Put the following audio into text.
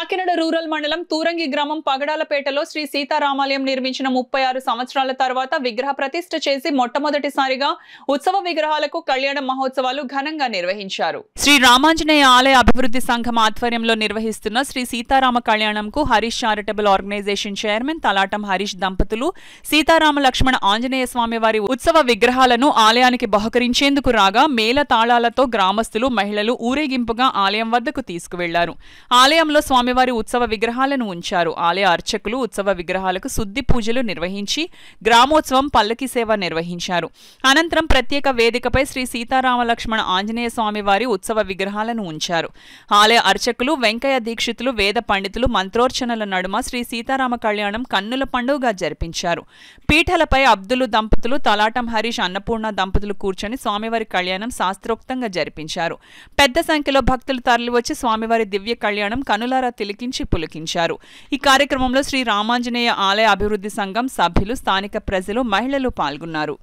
Kakinada rural మండలం తూరంగి గ్రామం పగడాలపేటలో శ్రీ సీతారామాలయం నిర్మించిన ముప్పై ఆరు సంవత్సరాల తర్వాత విగ్రహ ప్రతిష్ఠ చేసి మొట్టమొదటిసారిగా ఉత్సవ విగ్రహాలకు కళ్యాణ మహోత్సవాలు ఘనంగా నిర్వహించారు శ్రీ రామాంజనేయ ఆలయ అభివృద్ధి సంఘం ఆధ్వర్యంలో నిర్వహిస్తున్న శ్రీ సీతారామ కళ్యాణంకు Harish charitable organisation chairman Talatam Harish దంపతులు సీతారామ లక్ష్మణ ఆంజనేయ స్వామి వారి ఉత్సవ విగ్రహాలను ఆలయానికి బహుకరించేందుకు రాగా మేల తాళాలతో గ్రామస్తులు మహిళలు ఊరేగింపుగా ఆలయం వద్దకు తీసుకువెళ్లారు ఆలయంలో స్వామి స్వామివారి ఉత్సవ విగ్రహాలను ఉంచారు ఆలయ అర్చకులు ఉత్సవ విగ్రహాలకు శుద్ధి పూజలు నిర్వహించి గ్రామోత్సవం పల్లకి సేవ నిర్వహించారు అనంతరం ప్రత్యేక వేదికపై శ్రీ సీతారామలక్ష్మణ ఆంజనేయ స్వామివారి ఉత్సవ విగ్రహాలను ఉంచారు ఆలయ అర్చకులు వెంకయ్య దీక్షితులు వేద పండితులు మంత్రోర్చనల నడుమ శ్రీ సీతారామ కళ్యాణం కన్నుల పండుగగా జరిపించారు పీఠలపై అబ్దులు దంపతులు తలాటం హరీష్ అన్నపూర్ణ దంపతులు కూర్చొని స్వామివారి కళ్యాణం శాస్త్రోక్తంగా జరిపించారు పెద్ద సంఖ్యలో భక్తులు తరలివచ్చి స్వామివారి దివ్య కళ్యాణం కనులారా తిలికించి పులికించారు ఈ కార్యక్రమంలో శ్రీ రామాంజనేయ ఆలయ అభివృద్ధి సంఘం సభ్యులు స్థానిక ప్రజలు మహిళలు పాల్గొన్నారు